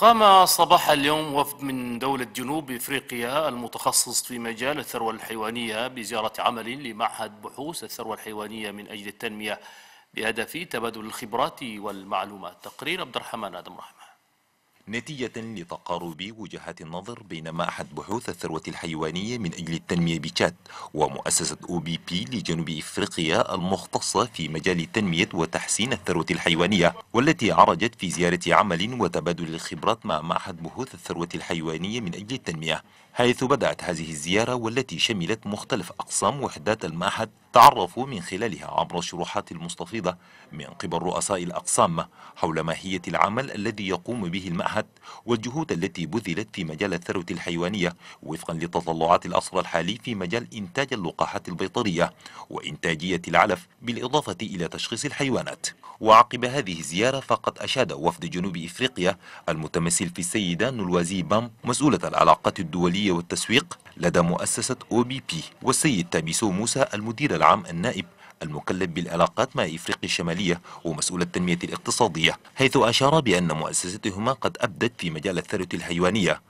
قام صباح اليوم وفد من دولة جنوب إفريقيا المتخصص في مجال الثروة الحيوانية بزيارة عمل لمعهد بحوث الثروة الحيوانية من أجل التنمية بهدف تبادل الخبرات والمعلومات تقرير عبد الرحمن آدم رحمه نتيجة لتقارب وجهات النظر بين معهد بحوث الثروة الحيوانية من أجل التنمية بتشاد ومؤسسة أو بي بي لجنوب إفريقيا المختصة في مجال تنمية وتحسين الثروة الحيوانية والتي عرجت في زيارة عمل وتبادل الخبرات مع معهد بحوث الثروة الحيوانية من أجل التنمية حيث بدأت هذه الزيارة والتي شملت مختلف أقسام وحدات المعهد تعرفوا من خلالها عبر الشروحات المستفيضة من قبل رؤساء الأقسام حول ماهية العمل الذي يقوم به المعهد والجهود التي بذلت في مجال الثروة الحيوانية وفقا لتطلعات الأسرى الحالي في مجال إنتاج اللقاحات البيطرية وإنتاجية العلف بالإضافة إلى تشخيص الحيوانات وعقب هذه الزيارة فقد أشاد وفد جنوب إفريقيا المتمثل في السيدة نولوازي بام مسؤولة العلاقات الدولية والتسويق لدى مؤسسة أو بي بي والسيد تابيسو موسى المدير العام النائب المكلف بالعلاقات مع إفريقيا الشمالية ومسؤول التنمية الاقتصادية حيث أشار بأن مؤسستهما قد أبدت في مجال الثروة الحيوانية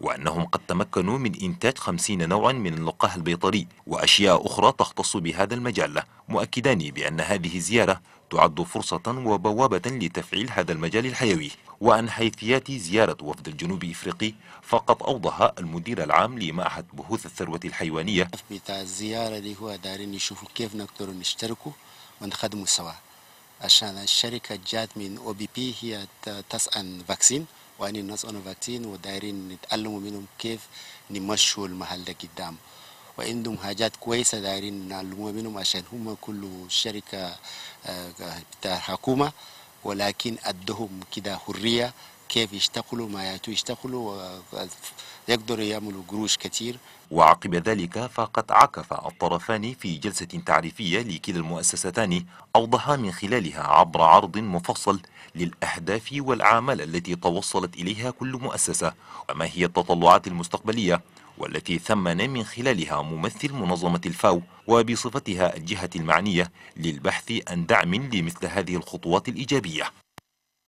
وأنهم قد تمكنوا من إنتاج خمسين نوعا من اللقاح البيطري وأشياء أخرى تختص بهذا المجال مؤكدان بأن هذه الزيارة تعد فرصة وبوابة لتفعيل هذا المجال الحيوي وعن حيثيات زيارة وفد الجنوب إفريقي فقد أوضح المدير العام لمعهد بحوث الثروة الحيوانية بتاع الزيارة اللي هو دارين يشوفوا كيف نقدر نشتركوا ونخدموا سوا عشان الشركة جات من أو بي بي هي تسأل فاكسين وعين الناس انا فاكسين ودايرين نتعلموا منهم كيف نمشوا المحل ده قدام وعندهم حاجات كويسه دايرين نعلموا منهم عشان هم كل شركه آه، بتاع حكومه ولكن ادهم كده حريه كيف يشتغلوا ما يأتوا يشتغلوا يقدروا يعملوا قروش كثير وعقب ذلك فقد عكف الطرفان في جلسة تعريفية لكلا المؤسستان أوضحا من خلالها عبر عرض مفصل للأهداف والعمل التي توصلت إليها كل مؤسسة وما هي التطلعات المستقبلية والتي ثمن من خلالها ممثل منظمة الفاو وبصفتها الجهة المعنية للبحث عن دعم لمثل هذه الخطوات الإيجابية